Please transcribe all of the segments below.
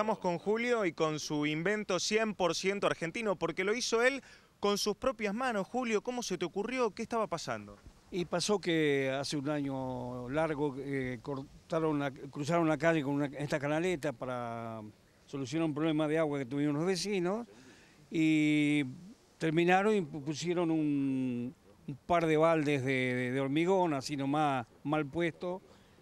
Estamos con Julio y con su invento 100% argentino, porque lo hizo él con sus propias manos. Julio, ¿cómo se te ocurrió? ¿Qué estaba pasando? Y pasó que hace un año largo eh, cruzaron la calle con esta canaleta para solucionar un problema de agua que tuvieron los vecinos y terminaron y pusieron un, par de baldes de, de hormigón, así nomás mal puesto,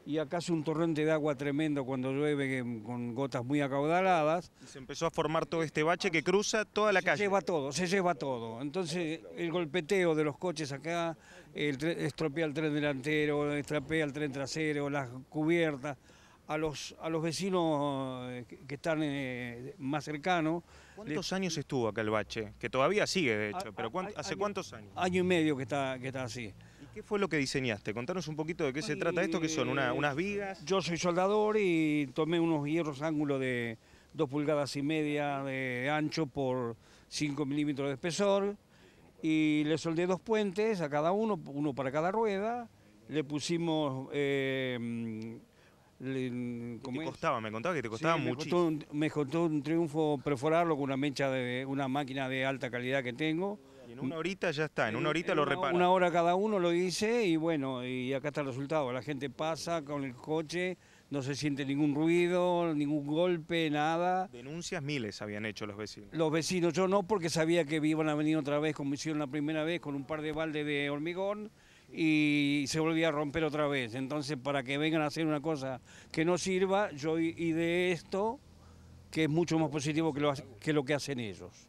y acá hace un torrente de agua tremendo cuando llueve con gotas muy acaudaladas. se empezó a formar todo este bache que cruza toda la calle. Se lleva todo, se lleva todo. Entonces el golpeteo de los coches acá, estropea el tren delantero, estropea el tren trasero, las cubiertas. A los, a los vecinos eh, que están eh, más cercanos. ¿Cuántos años estuvo acá el bache? Que todavía sigue, de hecho, ah, pero ¿hace cuántos años? Año y medio que está, que está así. ¿Qué fue lo que diseñaste? Contanos un poquito de qué se trata esto, que son unas vigas. Yo soy soldador y tomé unos hierros ángulo de 2 pulgadas y media de ancho por 5 milímetros de espesor y le soldé dos puentes a cada uno, uno para cada rueda, le pusimos eh, le, ¿Te costaba? Me contaba que te costaba muchísimo. Me costó, un, triunfo perforarlo con una mecha de una máquina de alta calidad que tengo. en una horita ya está, en, una eh, horita lo repara Una hora cada uno lo hice y bueno, y acá está el resultado. La gente pasa con el coche, no se siente ningún ruido, ningún golpe, nada. Denuncias miles habían hecho los vecinos. Los vecinos, yo no, porque sabía que iban a venir otra vez como hicieron la primera vez con un par de baldes de hormigón y se volvía a romper otra vez. Entonces, para que vengan a hacer una cosa que no sirva, yo de esto, que es mucho más positivo que lo, que, lo que hacen ellos.